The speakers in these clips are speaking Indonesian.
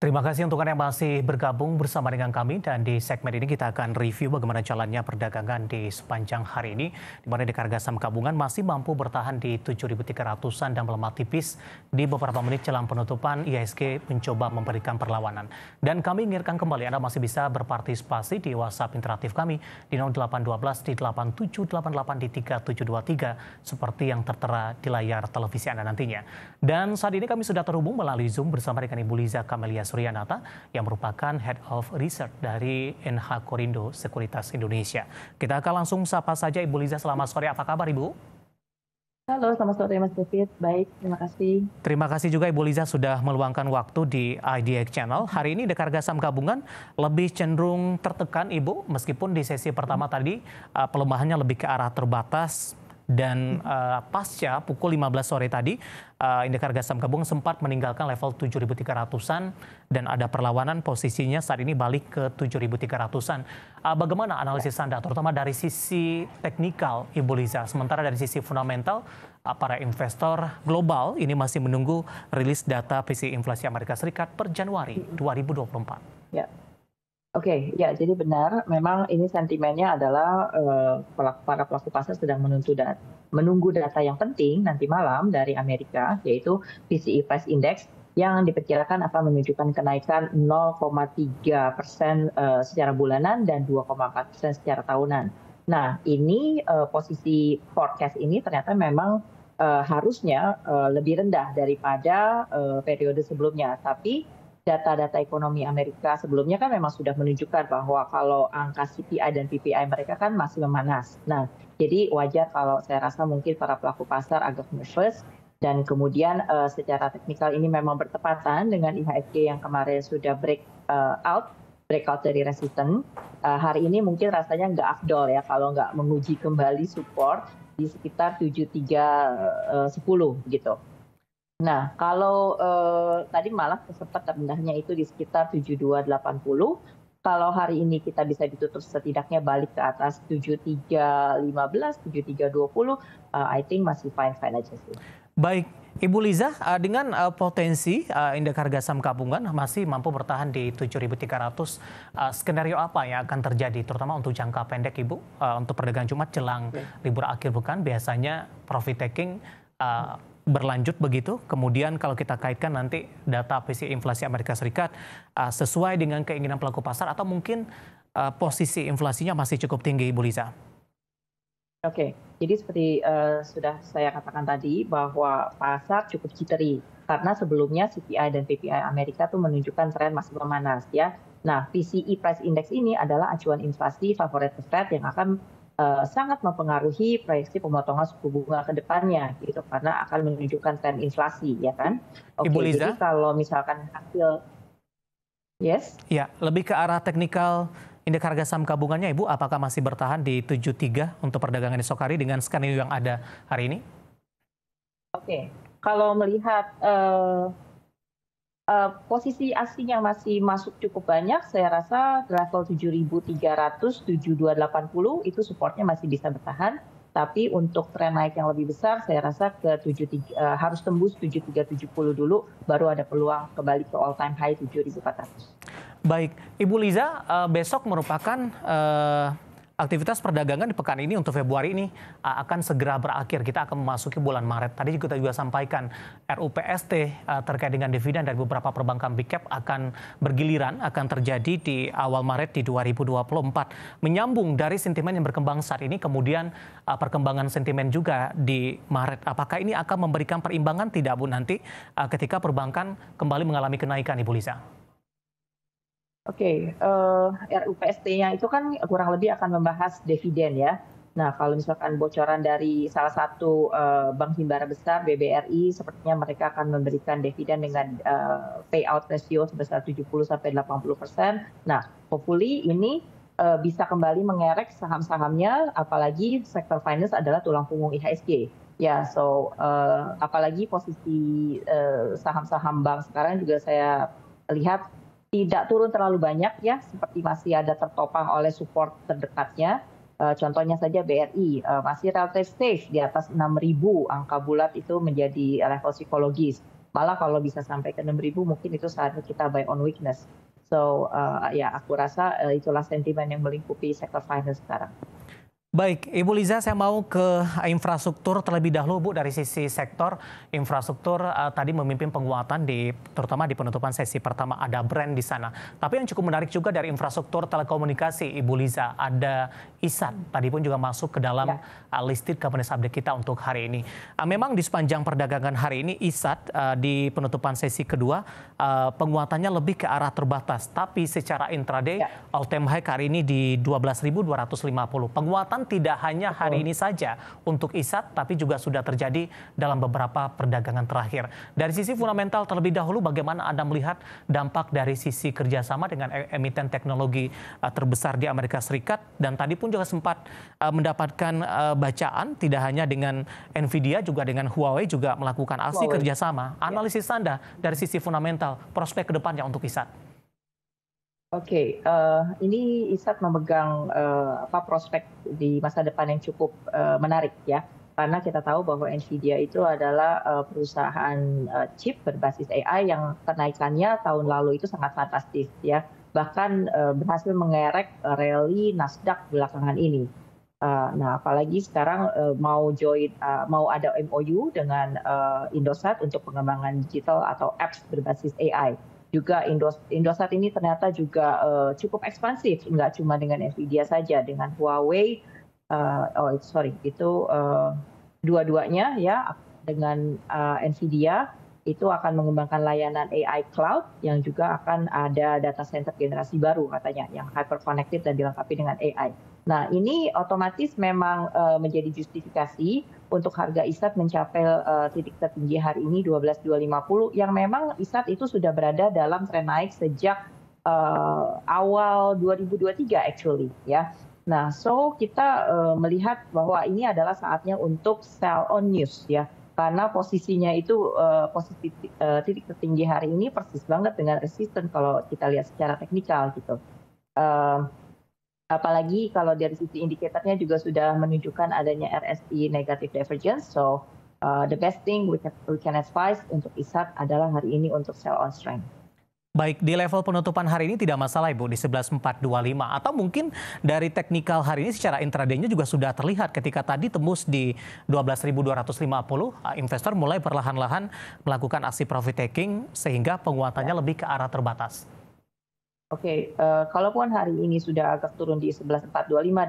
Terima kasih untuk Anda yang masih bergabung bersama dengan kami dan di segmen ini kita akan review bagaimana jalannya perdagangan di sepanjang hari ini di mana di harga saham gabungan masih mampu bertahan di 7.300-an dan melemah tipis di beberapa menit jelang penutupan IHSG mencoba memberikan perlawanan. Dan kami ingatkan kembali Anda masih bisa berpartisipasi di WhatsApp interaktif kami di 0812 di 8788 di 3723 seperti yang tertera di layar televisi Anda nantinya. Dan saat ini kami sudah terhubung melalui Zoom bersama dengan Ibu Liza Kamelia Suryanata yang merupakan Head of Research dari NH Korindo Sekuritas Indonesia. Kita akan langsung sapa saja Ibu Liza selamat sore. Apa kabar Ibu? Halo, selamat sore Mas David. Baik, terima kasih. Terima kasih juga Ibu Liza sudah meluangkan waktu di IDX Channel. Hari ini dekar gasam gabungan lebih cenderung tertekan Ibu, meskipun di sesi pertama tadi uh, pelemahannya lebih ke arah terbatas, dan uh, pasca pukul 15 sore tadi uh, eh, indeks harga saham gabungan sempat meninggalkan level 7.300-an dan ada perlawanan posisinya saat ini balik ke 7.300-an. Uh, eh, bagaimana analisis Anda terutama dari sisi teknikal Ibu Liza sementara dari sisi fundamental uh, para investor global ini masih menunggu rilis data PCI inflasi Amerika Serikat per Januari 2024. Ya. Oke, ya jadi benar memang ini sentimennya adalah uh, para pelaku pasar sedang menunggu data yang penting nanti malam dari Amerika, yaitu PCE Price Index yang diperkirakan akan menunjukkan kenaikan 0,3% uh, eh, secara bulanan dan 2,4% persen secara tahunan. Nah, ini uh, posisi forecast ini ternyata memang uh, harusnya uh, lebih rendah daripada uh, periode sebelumnya, tapi data-data ekonomi Amerika sebelumnya kan memang sudah menunjukkan bahwa kalau angka CPI dan PPI mereka kan masih memanas. Nah, jadi wajar kalau saya rasa mungkin para pelaku pasar agak nervous dan kemudian uh, secara teknikal ini memang bertepatan dengan IHSG yang kemarin sudah break uh, out breakout dari resisten. Uh, hari ini mungkin rasanya nggak afdol ya kalau nggak menguji kembali support di sekitar 7310 gitu. Nah, kalau eh, tadi malah peserta rendahnya itu di sekitar 7280, kalau hari ini kita bisa ditutup setidaknya balik ke atas 7315, 7320, uh, I think masih fine-fine aja sih. Baik, Ibu Liza, eh, dengan eh, potensi eh, indeks harga saham gabungan masih mampu bertahan di 7.300, skenario apa yang akan terjadi, terutama untuk jangka pendek, Ibu, untuk perdagangan Jumat jelang libur akhir bukan biasanya profit taking berlanjut begitu. Kemudian kalau kita kaitkan nanti data PCE inflasi Amerika Serikat uh, sesuai dengan keinginan pelaku pasar atau mungkin uh, posisi inflasinya masih cukup tinggi, Bu Liza? Oke, jadi seperti uh, sudah saya katakan tadi bahwa pasar cukup jittery karena sebelumnya CPI dan PPI Amerika tuh menunjukkan tren masih memanas ya. Nah, PCE price index ini adalah acuan inflasi favorit Fed yang akan uh, sangat mempengaruhi proyeksi pemotongan suku bunga ke depannya gitu karena akan menunjukkan tren inflasi ya kan. Oke, Ibu Liza. jadi kalau misalkan hasil Yes. Ya, lebih ke arah teknikal indeks harga saham gabungannya Ibu apakah masih bertahan di 73 untuk perdagangan esok hari dengan skenario yang ada hari ini? Oke, kalau melihat uh, uh, posisi aslinya masih masuk cukup banyak, saya rasa level 7.300, 7.280 itu supportnya masih bisa bertahan. Tapi untuk tren naik yang lebih besar, saya rasa ke tujuh uh, harus tembus 7370 dulu, baru ada peluang kembali ke all time high 7400. Baik, Ibu Liza, uh, besok merupakan uh, aktivitas perdagangan di pekan ini untuk Februari ini uh, akan segera berakhir. Kita akan memasuki bulan Maret. Tadi kita juga sampaikan RUPST uh, terkait dengan dividen dari beberapa perbankan big cap akan bergiliran akan terjadi di awal Maret di 2024. Menyambung dari sentimen yang berkembang saat ini kemudian uh, perkembangan sentimen juga di Maret. Apakah ini akan memberikan perimbangan tidak Bu nanti ketika perbankan kembali mengalami kenaikan Ibu Lisa? Oke, okay, uh, eh, RUPST-nya itu kan kurang lebih akan membahas dividen ya. Nah, kalau misalkan bocoran dari salah satu uh, bank himbara besar BBRI, sepertinya mereka akan memberikan dividen dengan uh, payout ratio sebesar 70 sampai 80 persen. Nah, hopefully ini uh, bisa kembali mengerek saham-sahamnya, apalagi sektor finance adalah tulang punggung IHSG. Ya, yeah, so uh, apalagi posisi saham-saham uh, saham -saham bank sekarang juga saya lihat tidak turun terlalu banyak ya, seperti masih ada tertopang oleh support terdekatnya. Eh, contohnya saja BRI uh, eh, masih relatif safe di atas 6.000 angka bulat itu menjadi level psikologis. Malah kalau bisa sampai ke 6.000 mungkin itu saatnya kita buy on weakness. So uh, ya aku rasa uh, itulah sentimen yang melingkupi sektor finance sekarang. Baik, Ibu Liza, saya mau ke infrastruktur terlebih dahulu, Bu, dari sisi sektor infrastruktur uh, tadi memimpin penguatan di terutama di penutupan sesi pertama ada brand di sana. Tapi yang cukup menarik juga dari infrastruktur telekomunikasi, Ibu Liza, ada ISAN tadi pun juga masuk ke dalam ya. uh, listed company update kita untuk hari ini. Uh, memang di sepanjang perdagangan hari ini ISAT uh, di penutupan sesi kedua uh, penguatannya lebih ke arah terbatas, tapi secara intraday ya. all time high hari ini di 12.250. Penguatan tidak hanya hari ini saja untuk ISAT, tapi juga sudah terjadi dalam beberapa perdagangan terakhir. Dari sisi fundamental terlebih dahulu, bagaimana Anda melihat dampak dari sisi kerjasama dengan e- emiten teknologi e, terbesar di Amerika Serikat? Dan tadi pun juga sempat e, mendapatkan bacaan, tidak hanya dengan Nvidia, juga dengan Huawei juga melakukan aksi Huawei. kerjasama. Ya. Analisis Anda dari sisi fundamental, prospek kedepannya untuk ISAT? Oke, okay, uh, eh, ini Isat memegang uh, apa prospek di masa depan yang cukup uh, menarik ya, karena kita tahu bahwa Nvidia itu adalah uh, perusahaan uh, chip berbasis AI yang kenaikannya tahun lalu itu sangat fantastis ya, bahkan uh, berhasil mengerek rally Nasdaq belakangan ini. Uh, nah, apalagi sekarang uh, mau join, uh, mau ada MOU dengan uh, Indosat untuk pengembangan digital atau apps berbasis AI juga Indosat ini ternyata juga uh, cukup ekspansif, nggak cuma dengan Nvidia saja, dengan Huawei, uh, oh sorry, itu uh, dua-duanya ya dengan uh, Nvidia itu akan mengembangkan layanan AI cloud yang juga akan ada data center generasi baru katanya yang hyper connected dan dilengkapi dengan AI. Nah, ini otomatis memang uh, menjadi justifikasi untuk harga ISAT mencapai uh, titik tertinggi hari ini 12.250 yang memang ISAT itu sudah berada dalam tren naik sejak uh, awal 2023 actually ya. Nah, so kita uh, melihat bahwa ini adalah saatnya untuk sell on news ya. Karena posisinya itu uh, posisi uh, titik tertinggi hari ini persis banget dengan resisten kalau kita lihat secara teknikal gitu. Uh, Apalagi kalau dari sisi indikatornya juga sudah menunjukkan adanya RSI negative divergence. So uh, the best thing we can, we can advise untuk ISAK adalah hari ini untuk sell on strength. Baik, di level penutupan hari ini tidak masalah Ibu di 11425 atau mungkin dari teknikal hari ini secara intraday-nya juga sudah terlihat ketika tadi tembus di 12250 uh, investor mulai perlahan-lahan melakukan aksi profit taking sehingga penguatannya ya. lebih ke arah terbatas. Oke, okay, uh, eh, kalaupun hari ini sudah agak turun di 11.425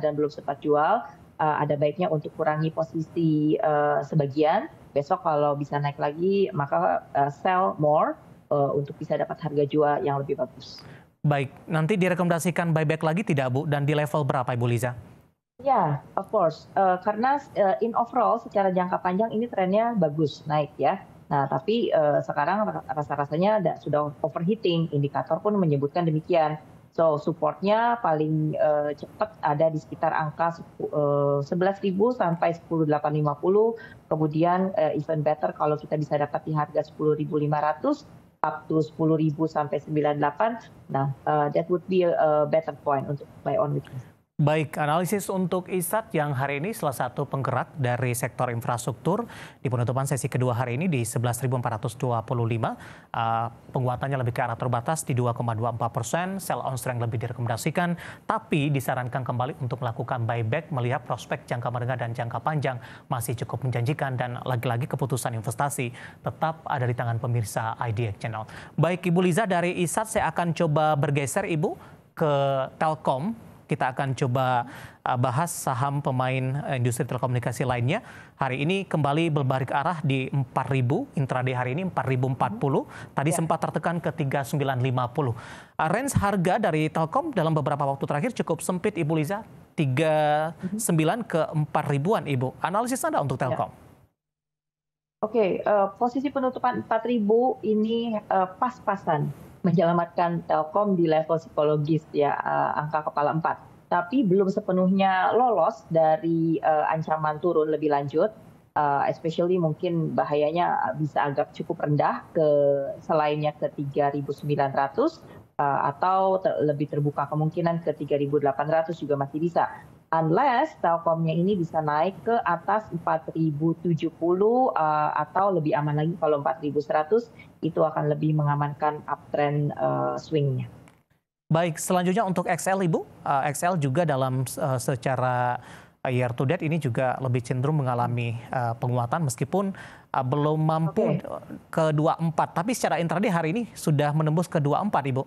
dan belum sempat jual, uh, ada baiknya untuk kurangi posisi uh, sebagian. Besok kalau bisa naik lagi, maka uh, sell more uh, untuk bisa dapat harga jual yang lebih bagus. Baik, nanti direkomendasikan buyback lagi tidak Bu? Dan di level berapa Ibu Liza? Ya, yeah, of course. Uh, karena uh, in overall secara jangka panjang ini trennya bagus, naik ya. Nah, tapi uh, sekarang rasa-rasanya sudah overheating, indikator pun menyebutkan demikian. So, supportnya paling uh, cepat ada di sekitar angka uh, eh, 11.000 sampai 10.850. Kemudian uh, even better kalau kita bisa dapat di harga 10.500 up to 10.000 sampai 98. Nah, uh, that would be a, a better point untuk buy on weakness. Baik, analisis untuk ISAT yang hari ini salah satu penggerak dari sektor infrastruktur di penutupan sesi kedua hari ini di 11.425, uh, eh, penguatannya lebih ke arah terbatas di 2,24 persen, sell on strength lebih direkomendasikan, tapi disarankan kembali untuk melakukan buyback melihat prospek jangka menengah dan jangka panjang masih cukup menjanjikan dan lagi-lagi keputusan investasi tetap ada di tangan pemirsa IDX Channel. Baik Ibu Liza dari ISAT, saya akan coba bergeser Ibu ke Telkom kita akan coba uh, bahas saham pemain uh, industri telekomunikasi lainnya. Hari ini kembali berbalik arah di 4000 intraday hari ini 4040. Tadi ya. sempat tertekan ke 3950. Uh, range harga dari Telkom dalam beberapa waktu terakhir cukup sempit Ibu Liza 39 ke 4000-an Ibu. Analisis Anda untuk ya. Telkom? Ya. Oke, okay, uh, posisi penutupan 4000 ini uh, pas-pasan menyelamatkan Telkom di level psikologis ya uh, angka kepala 4. Tapi belum sepenuhnya lolos dari uh, ancaman turun lebih lanjut. Uh, especially mungkin bahayanya bisa agak cukup rendah ke selainnya ke 3.900 uh, atau ter lebih terbuka kemungkinan ke 3.800 juga masih bisa unless Telkomnya ini bisa naik ke atas 4070 uh, eh, atau lebih aman lagi kalau 4100 itu akan lebih mengamankan uptrend uh, swingnya. Baik, selanjutnya untuk XL Ibu, uh, eh, XL juga dalam uh, secara year to date ini juga lebih cenderung mengalami uh, penguatan meskipun uh, belum mampu okay. ke 24 tapi secara intraday hari ini sudah menembus ke 24 Ibu.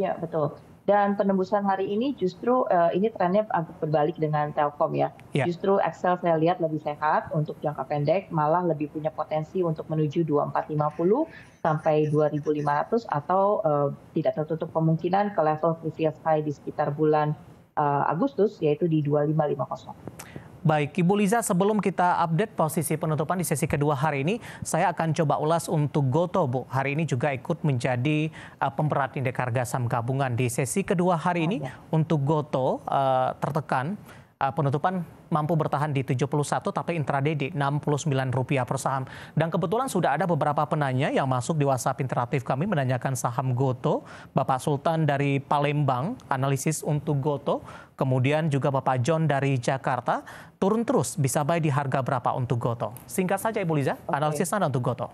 Ya, betul dan penembusan hari ini justru uh, ini trennya agak berbalik dengan Telkom ya. Yeah. Justru Excel saya lihat lebih sehat untuk jangka pendek, malah lebih punya potensi untuk menuju 2450 sampai 2500 atau uh, tidak tertutup kemungkinan ke level previous high di sekitar bulan uh, Agustus yaitu di 2550. Baik, Ibu Liza, sebelum kita update posisi penutupan di sesi kedua hari ini, saya akan coba ulas untuk Goto, Bu. Hari ini juga ikut menjadi uh, eh, pemberat indeks harga saham gabungan. Di sesi kedua hari ini, oh, ya. untuk Goto uh, tertekan Eh, penutupan mampu bertahan di 71 tapi intraday di 69 rupiah per saham. Dan kebetulan sudah ada beberapa penanya yang masuk di WhatsApp interaktif kami menanyakan saham Goto, Bapak Sultan dari Palembang, analisis untuk Goto, kemudian juga Bapak John dari Jakarta, turun terus bisa buy di harga berapa untuk Goto? Singkat saja Ibu Liza, okay. analisis Anda untuk Goto.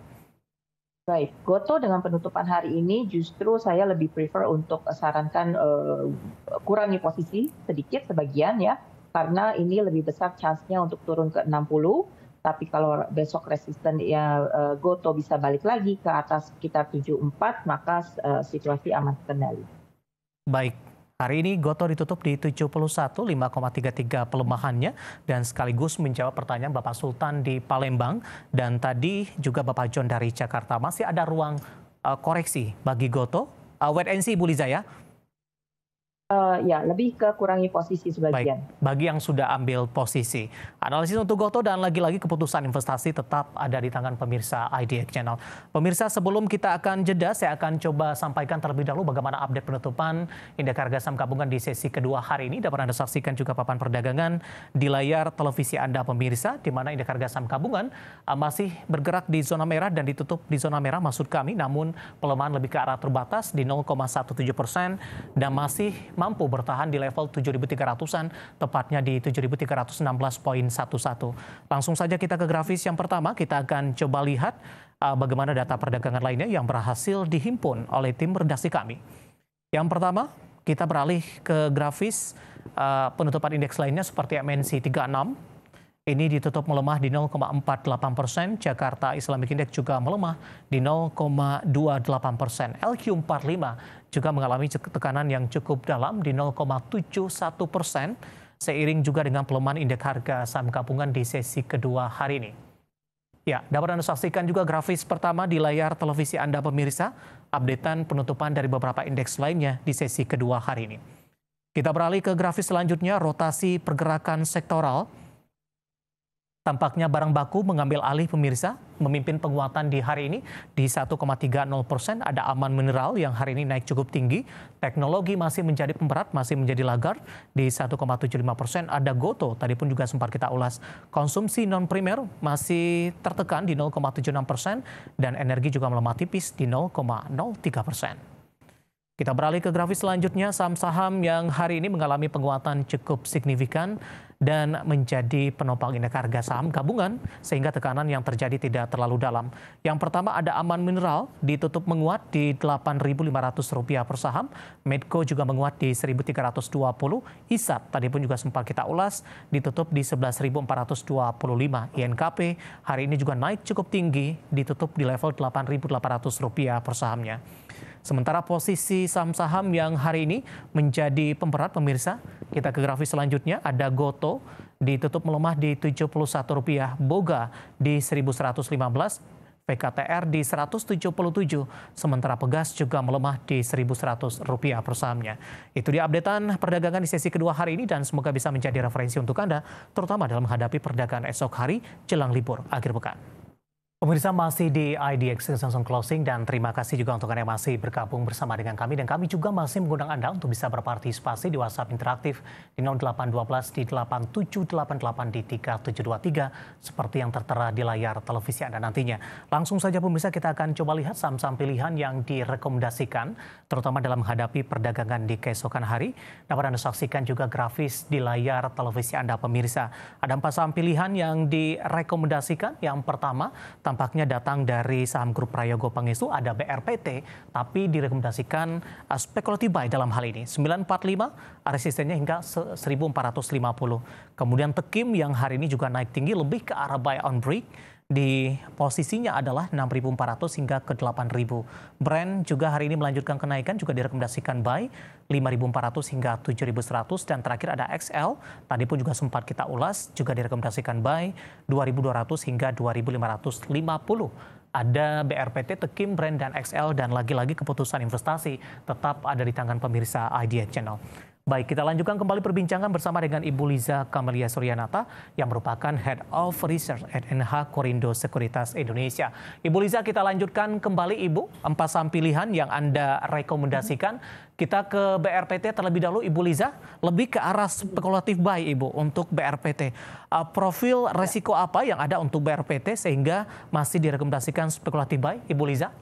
Baik, Goto dengan penutupan hari ini justru saya lebih prefer untuk sarankan uh, kurangi posisi sedikit sebagian ya karena ini lebih besar chance-nya untuk turun ke 60 tapi kalau besok resisten ya eh, goto bisa balik lagi ke atas sekitar 74 maka uh, situasi aman terkendali. Baik. Hari ini Goto ditutup di 71, 5,33 pelemahannya dan sekaligus menjawab pertanyaan Bapak Sultan di Palembang dan tadi juga Bapak John dari Jakarta. Masih ada ruang uh, koreksi bagi Goto? Uh, wait and see Bu Liza ya. Uh, ya, lebih ke kurangi posisi sebagian. Baik, bagi yang sudah ambil posisi. Analisis untuk Goto dan lagi-lagi keputusan investasi tetap ada di tangan pemirsa IDX Channel. Pemirsa, sebelum kita akan jeda, saya akan coba sampaikan terlebih dahulu bagaimana update penutupan indeks harga saham gabungan di sesi kedua hari ini. Dapat Anda saksikan juga papan perdagangan di layar televisi Anda pemirsa, di mana indeks harga saham gabungan eh, masih bergerak di zona merah dan ditutup di zona merah maksud kami, namun pelemahan lebih ke arah terbatas di 0,17 persen dan masih mampu bertahan di level 7.300-an, tepatnya di 7.316.11. Langsung saja kita ke grafis yang pertama, kita akan coba lihat uh, bagaimana data perdagangan lainnya yang berhasil dihimpun oleh tim redaksi kami. Yang pertama, kita beralih ke grafis uh, penutupan indeks lainnya seperti MNC 36 ini ditutup melemah di 0,48 persen. Jakarta Islamic Index juga melemah di 0,28 persen. LQ45 juga mengalami tekanan yang cukup dalam di 0,71 persen. Seiring juga dengan pelemahan indeks harga saham gabungan di sesi kedua hari ini. Ya, dapat Anda saksikan juga grafis pertama di layar televisi Anda pemirsa, updatean penutupan dari beberapa indeks lainnya di sesi kedua hari ini. Kita beralih ke grafis selanjutnya, rotasi pergerakan sektoral. Tampaknya barang baku mengambil alih pemirsa, memimpin penguatan di hari ini di 1,30 persen. Ada aman mineral yang hari ini naik cukup tinggi. Teknologi masih menjadi pemberat, masih menjadi lagar di 1,75 persen. Ada goto, tadi pun juga sempat kita ulas. Konsumsi non primer masih tertekan di 0,76 persen dan energi juga melemah tipis di 0,03 persen. Kita beralih ke grafis selanjutnya, saham-saham yang hari ini mengalami penguatan cukup signifikan dan menjadi penopang indeks harga saham gabungan sehingga tekanan yang terjadi tidak terlalu dalam. Yang pertama ada aman mineral ditutup menguat di Rp8.500 per saham, Medco juga menguat di 1.320, Isat tadi pun juga sempat kita ulas ditutup di 11.425, INKP hari ini juga naik cukup tinggi ditutup di level Rp8.800 per sahamnya. Sementara posisi saham-saham yang hari ini menjadi pemberat pemirsa kita ke grafis selanjutnya, ada Goto ditutup melemah di Rp71, Boga di 1115, PKTR di 177, sementara Pegas juga melemah di Rp1.100 per sahamnya. Itu di updatean perdagangan di sesi kedua hari ini dan semoga bisa menjadi referensi untuk Anda, terutama dalam menghadapi perdagangan esok hari jelang libur akhir pekan. Pemirsa masih di IDX Samsung Closing dan terima kasih juga untuk Anda yang masih bergabung bersama dengan kami dan kami juga masih mengundang Anda untuk bisa berpartisipasi di WhatsApp interaktif di 0812 di 8788 di 3723 seperti yang tertera di layar televisi Anda nantinya. Langsung saja pemirsa kita akan coba lihat saham-saham pilihan yang direkomendasikan terutama dalam menghadapi perdagangan di keesokan hari. Dapat Anda saksikan juga grafis di layar televisi Anda pemirsa. Ada empat saham pilihan yang direkomendasikan. Yang pertama tampaknya datang dari saham grup Prayogo Pangestu ada BRPT, tapi direkomendasikan uh, speculative buy dalam hal ini. 945 resistennya hingga 1450. Kemudian Tekim yang hari ini juga naik tinggi lebih ke arah buy on break di posisinya adalah 6.400 hingga ke 8.000. Brand juga hari ini melanjutkan kenaikan juga direkomendasikan buy 5.400 hingga 7.100 dan terakhir ada XL tadi pun juga sempat kita ulas juga direkomendasikan buy 2.200 hingga 2.550. Ada BRPT, Tekim, Brand, dan XL, dan lagi-lagi keputusan investasi tetap ada di tangan pemirsa Idea Channel. Baik, kita lanjutkan kembali perbincangan bersama dengan Ibu Liza Kamelia Suryanata yang merupakan Head of Research at NH Korindo Sekuritas Indonesia. Ibu Liza, kita lanjutkan kembali Ibu, empat saham pilihan yang Anda rekomendasikan. Kita ke BRPT terlebih dahulu Ibu Liza, lebih ke arah spekulatif buy Ibu untuk BRPT. Uh, profil resiko apa yang ada untuk BRPT sehingga masih direkomendasikan spekulatif buy Ibu Liza?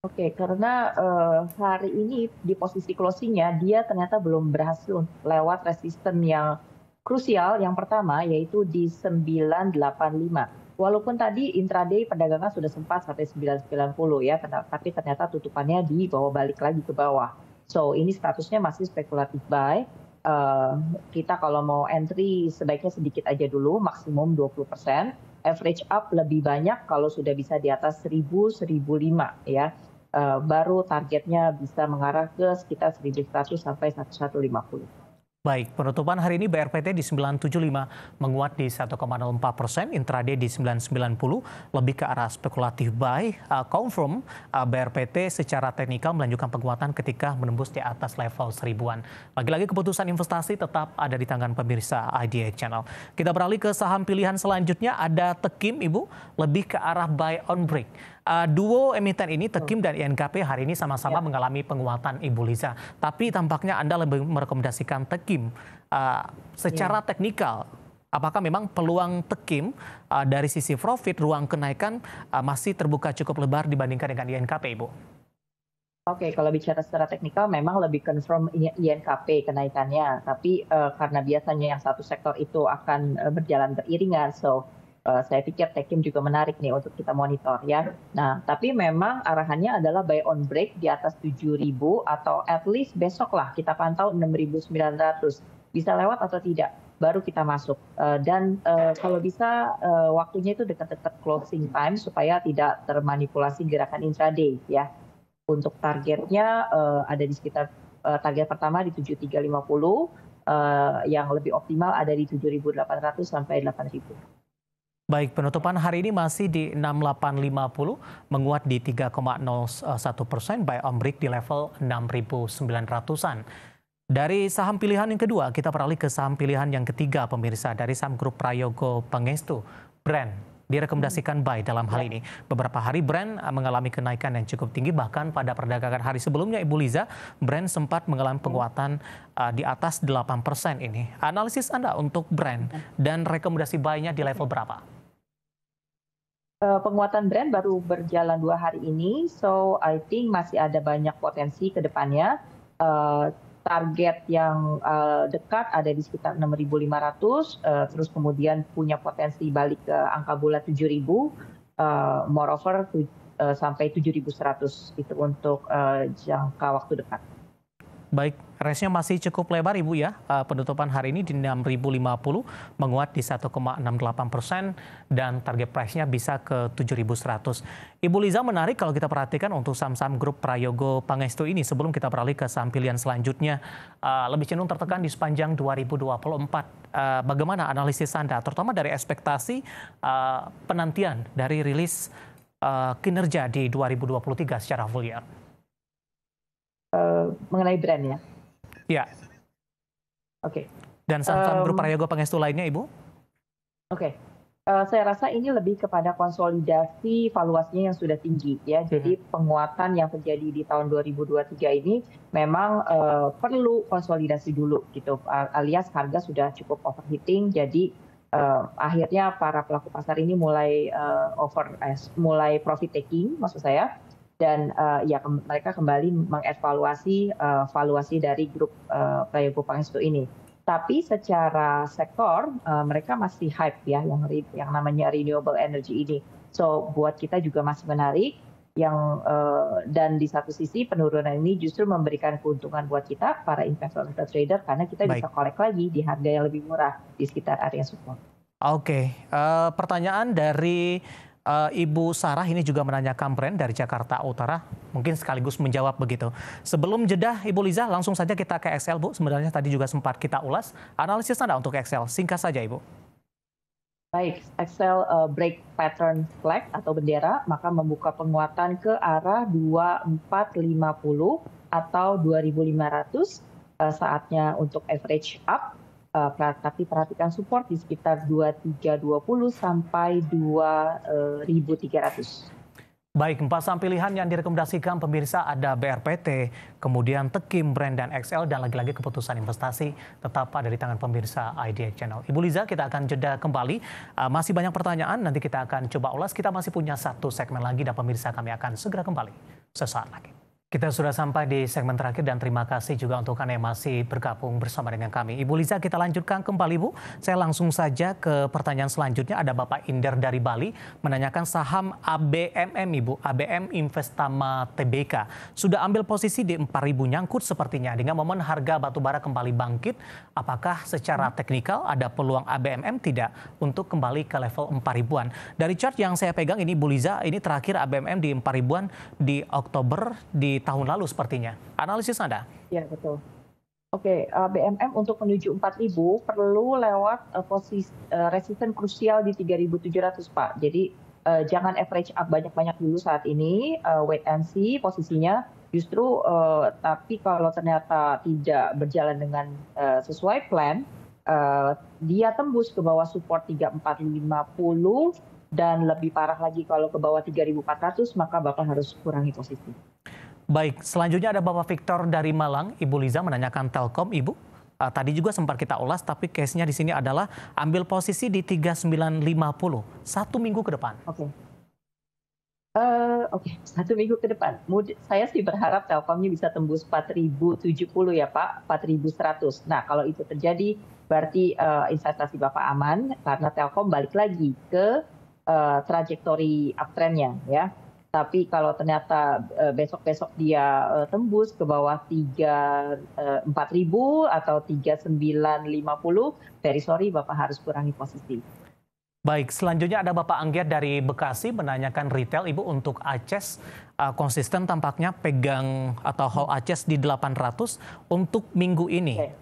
Oke, karena uh, hari ini di posisi closingnya dia ternyata belum berhasil lewat resisten yang krusial yang pertama yaitu di 985. Walaupun tadi intraday perdagangan sudah sempat sampai 990 ya, tapi ternyata tutupannya di bawah balik lagi ke bawah. So ini statusnya masih spekulatif buy. Uh, kita kalau mau entry sebaiknya sedikit aja dulu, maksimum 20 persen average up lebih banyak kalau sudah bisa di atas 1000 1005 ya uh, baru targetnya bisa mengarah ke sekitar 1.100 sampai 1.150. Baik, penutupan hari ini BRPT di 975 menguat di 1,04 persen, intraday di 990 lebih ke arah spekulatif buy. Uh, confirm uh, eh, BRPT secara teknikal melanjutkan penguatan ketika menembus di atas level seribuan. Lagi-lagi keputusan investasi tetap ada di tangan pemirsa IDX Channel. Kita beralih ke saham pilihan selanjutnya ada Tekim Ibu lebih ke arah buy on break. Uh, duo emiten ini Tekim dan INKP hari ini sama-sama ya. mengalami penguatan Ibu Liza. Tapi tampaknya Anda lebih merekomendasikan Tekim uh, secara ya. teknikal. Apakah memang peluang Tekim uh, dari sisi profit ruang kenaikan uh, masih terbuka cukup lebar dibandingkan dengan INKP, Ibu? Oke, kalau bicara secara teknikal memang lebih confirm INKP kenaikannya, tapi uh, karena biasanya yang satu sektor itu akan berjalan beriringan, so uh, saya pikir Tekim juga menarik nih untuk kita monitor ya. Nah, tapi memang arahannya adalah buy on break di atas 7.000 atau at least besok lah kita pantau 6.900. Bisa lewat atau tidak, baru kita masuk. Eh, dan eh, kalau bisa waktunya itu dekat-dekat closing time supaya tidak termanipulasi gerakan intraday ya. Untuk targetnya ada di sekitar target pertama di 7350, Uh, yang lebih optimal ada di 7.800 sampai 8.000. Baik, penutupan hari ini masih di 6850, menguat di 3,01 persen, by ombrik di level 6.900-an. Dari saham pilihan yang kedua, kita beralih ke saham pilihan yang ketiga, pemirsa, dari saham grup Prayogo Pengestu, Brand direkomendasikan buy dalam hal ya. ini. Beberapa hari Brand eh, mengalami kenaikan yang cukup tinggi bahkan pada perdagangan hari sebelumnya Ibu Liza, Brand sempat mengalami penguatan uh, di atas 8% ini. Analisis Anda untuk Brand dan rekomendasi buy-nya di level berapa? uh, penguatan brand baru berjalan dua hari ini, so I think masih ada banyak potensi ke depannya. Uh, target yang uh, dekat ada di sekitar 6.500, uh, terus kemudian punya potensi balik ke angka bulat 7.000, uh, moreover uh, sampai 7.100 itu untuk uh, jangka waktu dekat. Baik, resnya masih cukup lebar Ibu ya. Eh, penutupan hari ini di 6.050 menguat di 1,68 persen dan target price-nya bisa ke 7.100. Ibu Liza menarik kalau kita perhatikan untuk saham-saham grup Prayogo Pangestu ini sebelum kita beralih ke saham pilihan selanjutnya eh, lebih cenderung tertekan di sepanjang 2024. Eh, bagaimana analisis Anda terutama dari ekspektasi penantian dari rilis kinerja di 2023 secara full year? Eh, mengenai brand ya. Iya. Oke. Okay. Dan saham-saham um, berupa Prayogo Pengestu lainnya, Ibu? Oke. Okay. Uh, eh, saya rasa ini lebih kepada konsolidasi valuasinya yang sudah tinggi ya. Hmm. Jadi penguatan yang terjadi di tahun 2023 ini memang uh, perlu konsolidasi dulu gitu. Alias harga sudah cukup overheating jadi uh, akhirnya para pelaku pasar ini mulai uh, over eh, mulai profit taking maksud saya dan uh, ya ke mereka kembali mengevaluasi uh, valuasi dari grup uh, eh, Kupang itu ini. Tapi secara sektor uh, mereka masih hype ya yang yang namanya renewable energy ini. So buat kita juga masih menarik yang uh, dan di satu sisi penurunan ini justru memberikan keuntungan buat kita para investor atau trader karena kita Baik. bisa kolek lagi di harga yang lebih murah di sekitar area support. Oke, okay. uh, pertanyaan dari uh, Ibu Sarah ini juga menanyakan brand dari Jakarta Utara, mungkin sekaligus menjawab begitu. Sebelum jeda, Ibu Liza, langsung saja kita ke Excel, Bu. Sebenarnya tadi juga sempat kita ulas analisis Anda untuk Excel. Singkat saja, Ibu. Baik, Excel uh, eh, break pattern flag atau bendera, maka membuka penguatan ke arah 2450 atau 2500 uh, eh, saatnya untuk average up uh, tapi perhatikan support di sekitar 2320 sampai 2300. Eh, Baik, empat saham pilihan yang direkomendasikan pemirsa ada BRPT, kemudian Tekim, Brand, dan XL, dan lagi-lagi keputusan investasi tetap ada di tangan pemirsa Idea Channel. Ibu Liza, kita akan jeda kembali. Eh, masih banyak pertanyaan, nanti kita akan coba ulas. Kita masih punya satu segmen lagi dan pemirsa kami akan segera kembali sesaat lagi. Kita sudah sampai di segmen terakhir dan terima kasih juga untuk Anda yang masih bergabung bersama dengan kami. Ibu Liza kita lanjutkan kembali Bu. Saya langsung saja ke pertanyaan selanjutnya ada Bapak Inder dari Bali menanyakan saham ABMM Ibu, ABM Investama TBK. Sudah ambil posisi di 4.000 nyangkut sepertinya dengan momen harga batubara kembali bangkit. Apakah secara teknikal ada peluang ABMM tidak untuk kembali ke level 4.000-an? Dari chart yang saya pegang ini Bu Liza, ini terakhir ABMM di 4.000-an di Oktober di tahun lalu sepertinya. Analisis Anda? Ya, betul. Oke, okay, eh, BMM untuk menuju 4000 perlu lewat eh, posisi eh, resisten krusial di 3700, Pak. Jadi jangan average up banyak-banyak dulu saat ini, wait and see posisinya. Justru tapi kalau ternyata tidak berjalan dengan sesuai plan, dia tembus ke bawah support 3450 dan lebih parah lagi kalau ke bawah 3400 maka bakal harus kurangi posisi. Baik, selanjutnya ada Bapak Victor dari Malang. Ibu Liza menanyakan Telkom, Ibu. Uh, tadi juga sempat kita ulas, tapi case-nya di sini adalah ambil posisi di 3950, satu minggu ke depan. Oke. Okay. Uh, eh, Oke, okay. satu minggu ke depan. Mud saya sih berharap Telkomnya bisa tembus 4.070 ya Pak, 4.100. Nah, kalau itu terjadi, berarti uh, investasi Bapak aman karena Telkom balik lagi ke uh, trajektori uptrend-nya ya tapi kalau ternyata eh, besok-besok dia eh, tembus ke bawah 3 4 eh, ribu atau 3950 very sorry Bapak harus kurangi posisi. Baik, selanjutnya ada Bapak Angger dari Bekasi menanyakan retail Ibu untuk Aces konsisten tampaknya pegang atau hold Aces di 800 untuk minggu ini. Okay.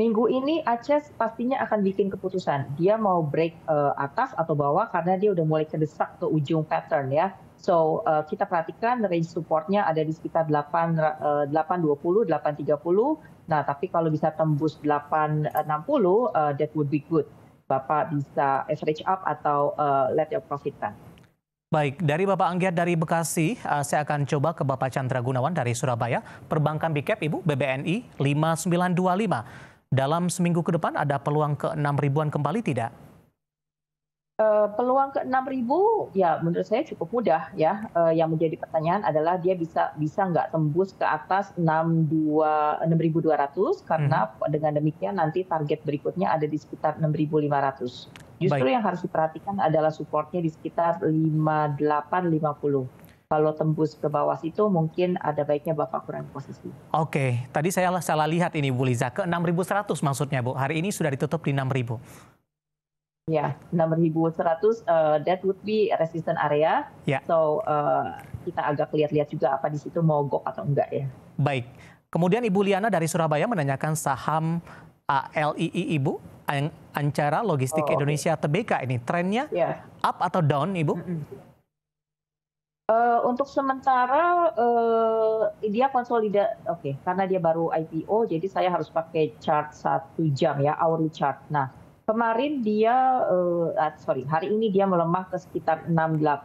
Minggu ini Aces pastinya akan bikin keputusan. Dia mau break uh, atas atau bawah karena dia udah mulai kedesak ke ujung pattern ya. So uh, kita perhatikan range supportnya ada di sekitar 8 uh, 820 830. Nah, tapi kalau bisa tembus 860 eh, uh, that would be good. Bapak bisa average up atau uh, let your profit run. Baik, dari Bapak Anggiat dari Bekasi, uh, saya akan coba ke Bapak Chandra Gunawan dari Surabaya. Perbankan BKP Ibu, BBNI 5925. Dalam seminggu ke depan ada peluang ke enam ribuan kembali tidak? Eh, peluang ke 6.000, ribu ya menurut saya cukup mudah ya eh, yang menjadi pertanyaan adalah dia bisa bisa nggak tembus ke atas 6.200 karena hmm. dengan demikian nanti target berikutnya ada di sekitar 6.500 justru Baik. yang harus diperhatikan adalah supportnya di sekitar 5850 kalau tembus ke bawah situ mungkin ada baiknya Bapak kurang posisi. Oke, tadi saya salah lihat ini Bu Liza ke 6100 maksudnya Bu. Hari ini sudah ditutup di 6000. Ya, enam ribu seratus eh, that would be resistant area. Ya. So uh, kita agak lihat-lihat juga apa di situ mogok atau enggak ya. Baik. Kemudian Ibu Liana dari Surabaya menanyakan saham ALII Ibu Ancara Logistik oh, Indonesia okay. Indonesia Tbk ini trennya yeah. up atau down Ibu? Mm -hmm. Uh, untuk sementara uh, dia konsolida, oke, okay, karena dia baru IPO, jadi saya harus pakai chart satu jam ya, hourly chart. Nah, kemarin dia, uh, sorry, hari ini dia melemah ke sekitar 618,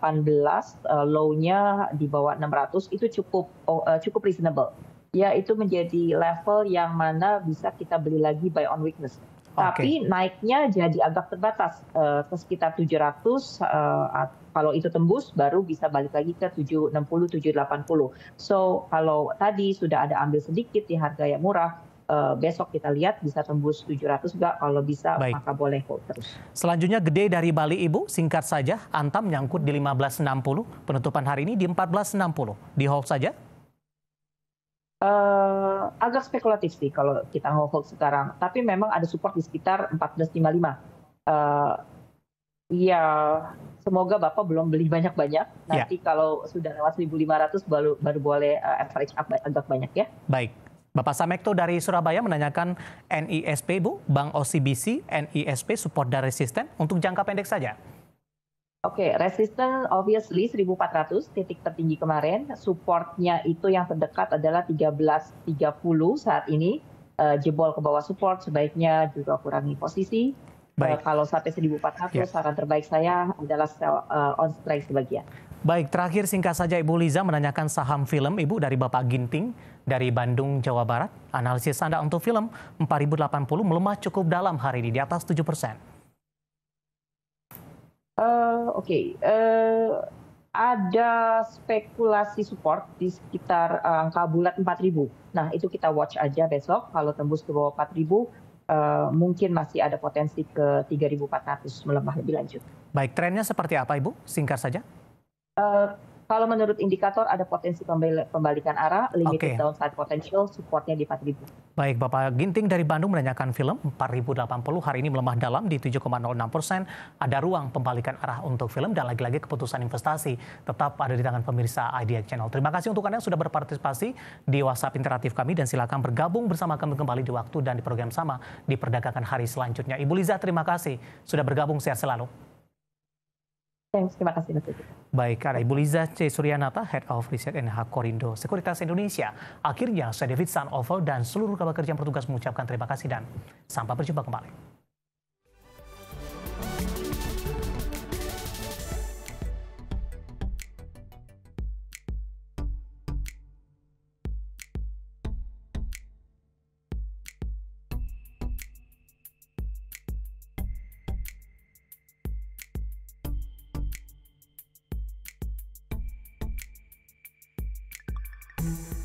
uh, low-nya di bawah 600, itu cukup uh, cukup reasonable. Ya, itu menjadi level yang mana bisa kita beli lagi buy on weakness. Okay. Tapi naiknya jadi agak terbatas uh, ke sekitar 700 uh, kalau itu tembus baru bisa balik lagi ke 760 780. So kalau tadi sudah ada ambil sedikit di harga yang murah uh, besok kita lihat bisa tembus 700 juga kalau bisa Baik. maka boleh hold terus. Selanjutnya gede dari Bali Ibu, singkat saja Antam nyangkut di 1560, penutupan hari ini di 1460. Di hold saja? Uh, agak spekulatif sih kalau kita hold, hold sekarang, tapi memang ada support di sekitar 1455. Uh, Iya, semoga Bapak belum beli banyak-banyak. Iya. Nanti ya. kalau sudah lewat 1.500 baru baru boleh eh, average up agak banyak ya. Baik. Bapak Samekto dari Surabaya menanyakan NISP Bu, Bank OCBC, NISP support dan resisten untuk jangka pendek saja. Oke, okay, resisten obviously 1400 titik tertinggi kemarin, supportnya itu yang terdekat adalah 1330 saat ini, uh, jebol ke bawah support sebaiknya juga kurangi posisi Eh, Baik. kalau sampai seribu empat ratus, ya. saran terbaik saya adalah sell uh, eh, on strike sebagian. Baik, terakhir singkat saja Ibu Liza menanyakan saham film Ibu dari Bapak Ginting dari Bandung, Jawa Barat. Analisis Anda untuk film 4080 melemah cukup dalam hari ini di atas 7 persen. Uh, Oke, okay. uh, ada spekulasi support di sekitar uh, angka bulat 4000. Nah, itu kita watch aja besok kalau tembus ke bawah 4000 uh, mungkin masih ada potensi ke 3.400 melemah lebih lanjut. Baik, trennya seperti apa Ibu? Singkat saja. Uh, kalau menurut indikator ada potensi pembalikan arah, limited okay. downside potential, supportnya di 4.000. Baik, Bapak Ginting dari Bandung menanyakan film 4.080 hari ini melemah dalam di 7,06 persen. Ada ruang pembalikan arah untuk film dan lagi-lagi keputusan investasi tetap ada di tangan pemirsa IDX Channel. Terima kasih untuk Anda yang sudah berpartisipasi di WhatsApp interaktif kami dan silakan bergabung bersama kami kembali di waktu dan di program sama di perdagangan hari selanjutnya. Ibu Liza, terima kasih sudah bergabung. Sehat selalu. Terima kasih. Baik, ada Ibu Liza C. Suryanata, Head of Research and Korindo Sekuritas Indonesia. Akhirnya, saya David Sanoval dan seluruh kabar kerja yang bertugas mengucapkan terima kasih dan sampai berjumpa kembali. Thank you.